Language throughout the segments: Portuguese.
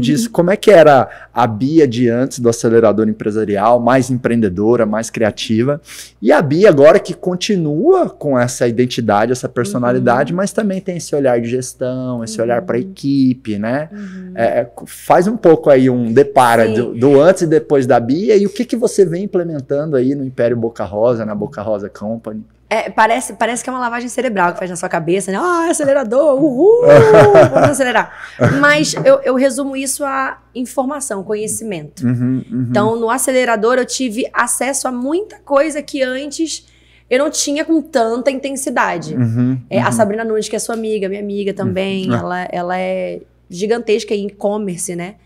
Uhum. disso. Como é que era a Bia de antes do acelerador empresarial, mais empreendedora, mais criativa, e a Bia agora que continua com essa identidade, essa personalidade, uhum. mas também tem esse olhar de gestão, esse uhum. olhar para a equipe, né? Uhum. É, é, faz um pouco aí um depara do, do, antes e depois da Bia e o que, que você vem implementando aí no Império Boca Rosa, na Boca Rosa Company. É, parece, parece que é uma lavagem cerebral que faz na sua cabeça, né? Ah, acelerador, uhul, vamos acelerar. Mas eu, eu resumo isso a informação, conhecimento. Uhum, uhum. Então, no acelerador, eu tive acesso a muita coisa que antes eu não tinha com tanta intensidade. Uhum, é, a uhum. Sabrina Nunes, que é sua amiga, minha amiga também, uhum. ela, ela é gigantesca em e-commerce, né?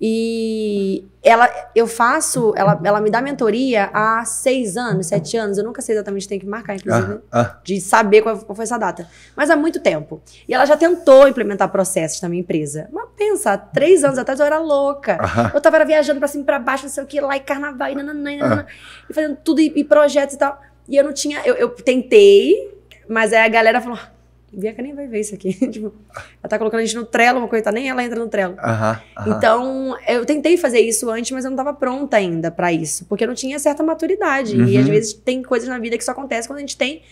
E ela, eu faço, ela, ela me dá mentoria há seis anos, sete anos, eu nunca sei exatamente, tem que marcar, inclusive, ah, ah. de saber qual foi essa data. Mas há muito tempo. E ela já tentou implementar processos na minha empresa. Mas pensa, três anos atrás eu era louca. Ah. Eu tava viajando para cima e pra baixo, não sei o que, lá e carnaval, e, e fazendo tudo e, e, projetos e tal. E eu não tinha, eu, eu tentei, mas aí a galera falou Bianca nem vai ver isso aqui. tipo, ela tá colocando a gente no trelo, uma coisa, tá? nem ela entra no trelo. Então, eu tentei fazer isso antes, mas eu não tava pronta ainda para isso. Porque eu não tinha certa maturidade. E às uhum. vezes tem coisas na vida que só acontece quando a gente tem.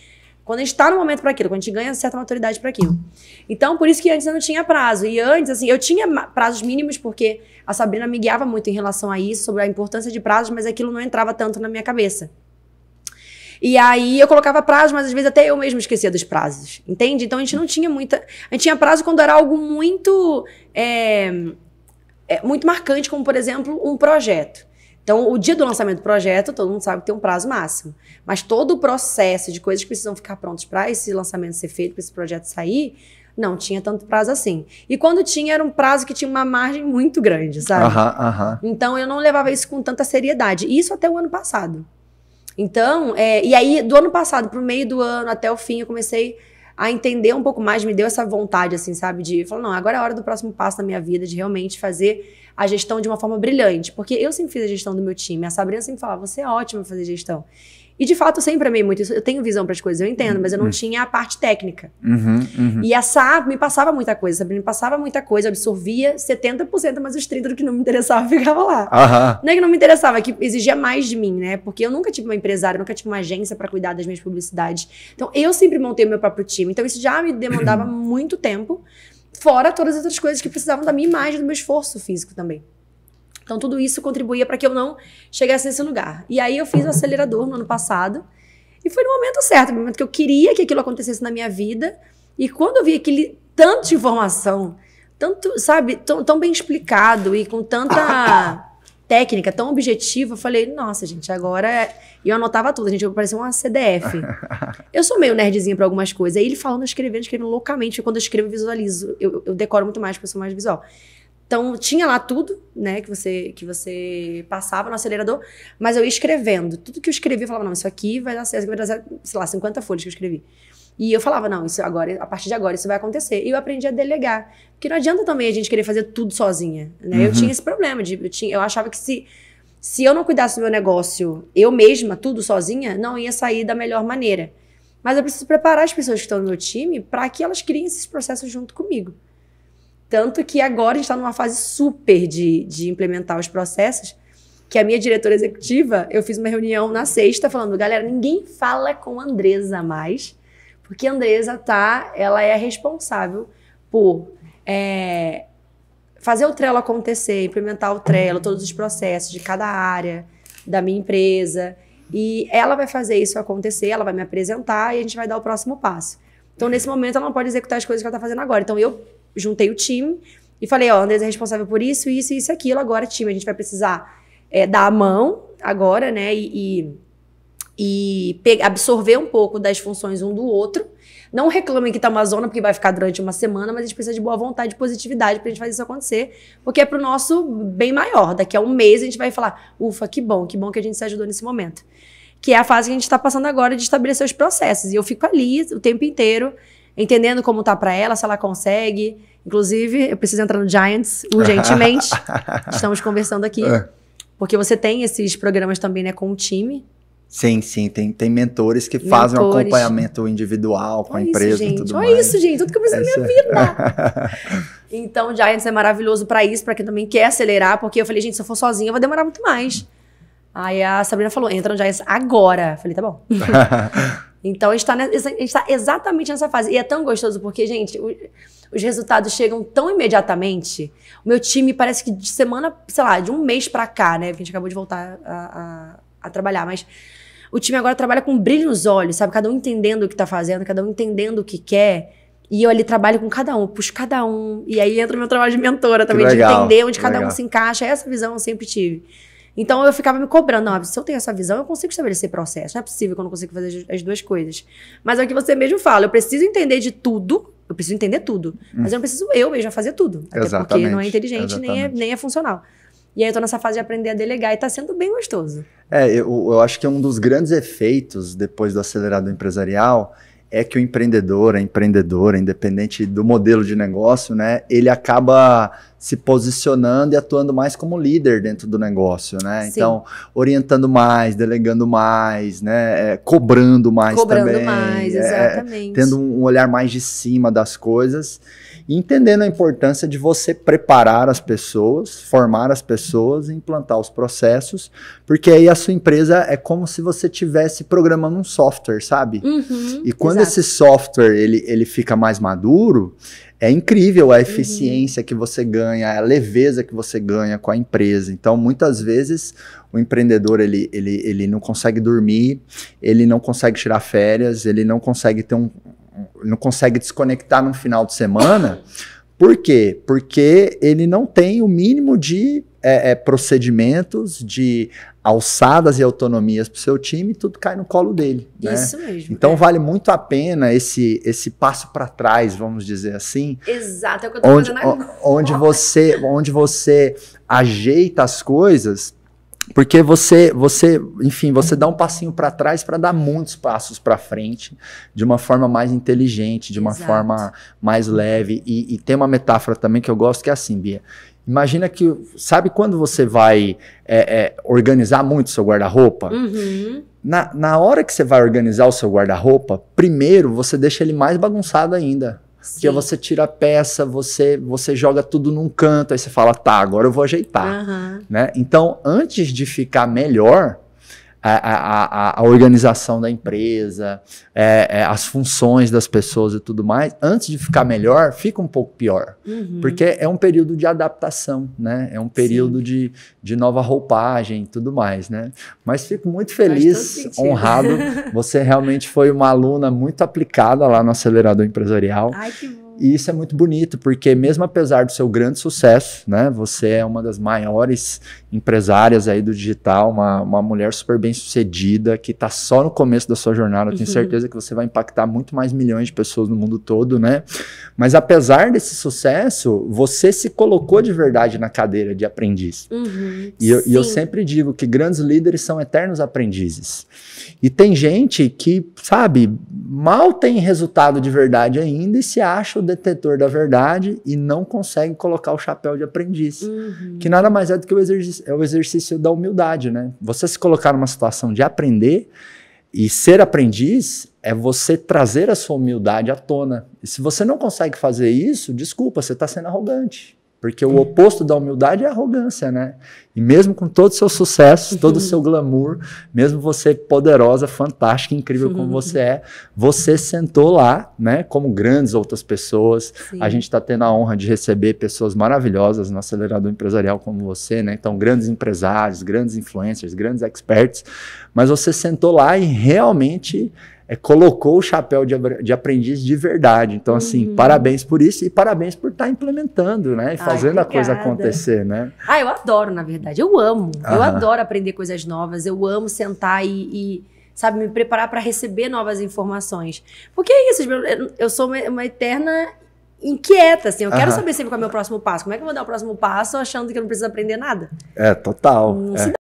Quando a gente tá no momento para aquilo, quando a gente ganha certa maturidade para aquilo. Então, por isso que antes eu não tinha prazo. E antes, assim, eu tinha prazos mínimos, porque a Sabrina me guiava muito em relação a isso, sobre a importância de prazos, mas aquilo não entrava tanto na minha cabeça. E aí eu colocava prazo, mas às vezes até eu mesmo esquecia dos prazos, entende? Então a gente não tinha muita. A gente tinha prazo quando era algo muito. É, é, muito marcante, como por exemplo um projeto. Então, o dia do lançamento do projeto, todo mundo sabe que tem um prazo máximo. Mas todo o processo de coisas que precisam ficar prontas para esse lançamento ser feito, para esse projeto sair, não tinha tanto prazo assim. E quando tinha, era um prazo que tinha uma margem muito grande, sabe? Então, eu não levava isso com tanta seriedade. Isso até o ano passado. Então, é, e aí, do ano passado pro meio do ano, até o fim, eu comecei a entender um pouco mais, me deu essa vontade, assim, sabe? De falar, não, agora é a hora do próximo passo da minha vida, de realmente fazer a gestão de uma forma brilhante. Porque eu sempre fiz a gestão do meu time, a Sabrina sempre falava, você é ótima fazer gestão. E de fato eu sempre amei muito isso. Eu tenho visão para as coisas, eu entendo, mas eu não uhum. tinha a parte técnica. Uhum, uhum. E a me passava muita coisa, sabe? Me passava muita coisa, absorvia 70% mas os 30% do que não me interessava ficava lá. Não é que não me interessava, é que exigia mais de mim, né? Porque eu nunca tive uma empresária, nunca tive uma agência para cuidar das minhas publicidades. Então eu sempre montei o meu próprio time. Então isso já me demandava muito tempo, fora todas as outras coisas que precisavam da minha imagem, do meu esforço físico também. Então, tudo isso contribuía para que eu não chegasse nesse lugar. E aí, eu fiz o acelerador no ano passado. E foi no momento certo, no momento que eu queria que aquilo acontecesse na minha vida. E quando eu vi aquele de informação, tanto, sabe, tão, tão bem explicado e com tanta técnica, tão objetiva, eu falei, nossa, gente, agora. É e eu anotava tudo, a gente, parecia uma CDF. eu sou meio nerdzinha para algumas coisas. Aí ele falando, escrevendo, escrevendo loucamente. Quando eu escrevo, eu visualizo. Eu, eu decoro muito mais, porque eu sou mais visual. Então tinha lá tudo, né, que você que você passava no acelerador, mas eu ia escrevendo. Tudo que eu escrevi, eu falava, não, isso aqui vai dar, certo, vai dar certo, sei lá, 50 folhas que eu escrevi. E eu falava, não, isso agora, a partir de agora isso vai acontecer. E eu aprendi a delegar, porque não adianta também a gente querer fazer tudo sozinha, né? Uhum. Eu tinha esse problema de eu, tinha, eu achava que se se eu não cuidasse do meu negócio, eu mesma, tudo sozinha, não ia sair da melhor maneira. Mas eu preciso preparar as pessoas que estão no meu time para que elas criem esses processos junto comigo. Tanto que agora a gente está numa fase super de, de implementar os processos, que a minha diretora executiva, eu fiz uma reunião na sexta falando, galera, ninguém fala com Andresa mais, porque a Andresa tá, ela é responsável por é, fazer o Trello acontecer, implementar o Trello, todos os processos de cada área da minha empresa. E ela vai fazer isso acontecer, ela vai me apresentar e a gente vai dar o próximo passo. Então, nesse momento, ela não pode executar as coisas que ela está fazendo agora. Então, eu juntei o time e falei, ó, oh, Andres é responsável por isso, isso, isso e aquilo. Agora, time, a gente vai precisar é, dar a mão agora, né? E, e, e absorver um pouco das funções um do outro. Não reclamem que tá uma zona, porque vai ficar durante uma semana, mas a gente precisa de boa vontade, de positividade pra gente fazer isso acontecer, porque é pro nosso bem maior. Daqui a um mês a gente vai falar, ufa, que bom, que bom que a gente se ajudou nesse momento. Que é a fase que a gente está passando agora de estabelecer os processos. E eu fico ali o tempo inteiro entendendo como tá para ela, se ela consegue. Inclusive, eu preciso entrar no Giants urgentemente. Estamos conversando aqui. É. Porque você tem esses programas também, né, com o time. Sim, sim, tem, tem mentores que mentores. fazem um acompanhamento individual com olha a empresa isso, gente, e tudo olha mais. Olha isso, gente, tudo que eu preciso Essa... na minha vida. então, o Giants é maravilhoso para isso, para quem também quer acelerar, porque eu falei, gente, se eu for sozinha, eu vou demorar muito mais. Aí a Sabrina falou, entra no Giants agora. Eu falei, tá bom. Então, a gente está tá exatamente nessa fase. E é tão gostoso porque, gente, o, os resultados chegam tão imediatamente. O meu time parece que de semana, sei lá, de um mês para cá, né? Porque a gente acabou de voltar a, a, a, trabalhar. Mas o time agora trabalha com brilho nos olhos, sabe? Cada um entendendo o que está fazendo, cada um entendendo o que quer. E eu ali trabalho com cada um, puxo cada um. E aí entra o meu trabalho de mentora também, legal, de entender onde cada legal. um se encaixa. Essa visão eu sempre tive. Então eu ficava me cobrando, não, se eu tenho essa visão, eu consigo estabelecer processo. Não é possível que eu não consigo fazer as duas coisas. Mas é o que você mesmo fala, eu preciso entender de tudo, eu preciso entender tudo. Hum. Mas eu não preciso eu mesmo fazer tudo. Até Exatamente. porque não é inteligente, nem é, nem é funcional. E aí eu tô nessa fase de aprender a delegar e tá sendo bem gostoso. É, eu, eu acho que um dos grandes efeitos depois do acelerado empresarial é que o empreendedor, a empreendedora, independente do modelo de negócio, né, ele acaba se posicionando e atuando mais como líder dentro do negócio, né? Sim. Então, orientando mais, delegando mais, né? É, cobrando mais cobrando também. Cobrando mais, é, é, exatamente. É, tendo um olhar mais de cima das coisas e entendendo a importância de você preparar as pessoas, formar as pessoas, implantar os processos, porque aí a sua empresa é como se você tivesse programando um software, sabe? Uhum, e quando exato. esse software ele, ele fica mais maduro, é incrível a uhum. eficiência uhum. que você ganha, a leveza que você ganha com a empresa. Então, muitas vezes o empreendedor ele, ele, ele não consegue dormir, ele não consegue tirar férias, ele não consegue ter um, não consegue desconectar no final de semana. Por quê? Porque ele não tem o mínimo de é, é, procedimentos, de alçadas e autonomias para o seu time, tudo cai no colo dele. Né? Isso mesmo. Então é. vale muito a pena esse, esse passo para trás, vamos dizer assim. Exato, é o que eu estou fazendo agora. Onde você, onde você ajeita as coisas porque você, você, enfim, você dá um passinho para trás para dar muitos passos para frente, de uma forma mais inteligente, de uma Exato. forma mais leve. E, e tem uma metáfora também que eu gosto que é assim, Bia. Imagina que, sabe quando você vai é, é, organizar muito seu guarda-roupa? Uhum. Na, na hora que você vai organizar o seu guarda-roupa, primeiro você deixa ele mais bagunçado ainda. É Sim. Porque você tira a peça, você você joga tudo num canto, aí você fala, tá, agora eu vou ajeitar. Uhum. Né? Então, antes de ficar melhor, a, a, a, organização da empresa, é, é, as funções das pessoas e tudo mais, antes de ficar melhor, fica um pouco pior. Uhum. Porque é um período de adaptação, né? É um período de, de nova roupagem e tudo mais, né? Mas fico muito feliz, honrado. Você realmente foi uma aluna muito aplicada lá no Acelerador Empresarial. Ai, que bom. E isso é muito bonito, porque mesmo apesar do seu grande sucesso, né, você é uma das maiores empresárias aí do digital, uma, uma mulher super bem sucedida, que está só no começo da sua jornada. Eu tenho uhum. certeza que você vai impactar muito mais milhões de pessoas no mundo todo, né? Mas apesar desse sucesso, você se colocou de verdade na cadeira de aprendiz. Uhum. E, eu, e eu sempre digo que grandes líderes são eternos aprendizes. E tem gente que, sabe, mal tem resultado de verdade ainda e se acha o detetor da verdade e não conseguem colocar o chapéu de aprendiz. Uhum. Que nada mais é do que o exercício, é o exercício da humildade, né? Você se colocar numa situação de aprender e ser aprendiz é você trazer a sua humildade à tona. E se você não consegue fazer isso, desculpa, você está sendo arrogante. Porque o oposto da humildade é arrogância, né? E mesmo com todo o seu sucesso, todo o seu glamour, mesmo você poderosa, fantástica, incrível como uhum. você é, você sentou lá, né? Como grandes outras pessoas. Sim. A gente está tendo a honra de receber pessoas maravilhosas no acelerador empresarial como você, né? Então, grandes empresários, grandes influencers, grandes experts. Mas você sentou lá e realmente é, colocou o chapéu de, de, aprendiz de verdade. Então, assim, uhum. parabéns por isso e parabéns por estar tá implementando, né? E fazendo Ai, a coisa acontecer, né? Ah, eu adoro, na verdade. Eu amo. Uhum. Eu adoro aprender coisas novas. Eu amo sentar e, e sabe, me preparar para receber novas informações. Porque é isso, eu sou uma, uma eterna inquieta, assim. Eu quero uhum. saber sempre qual é o meu próximo passo. Como é que eu vou dar o próximo passo achando que eu não preciso aprender nada? É, total. Não é. se dá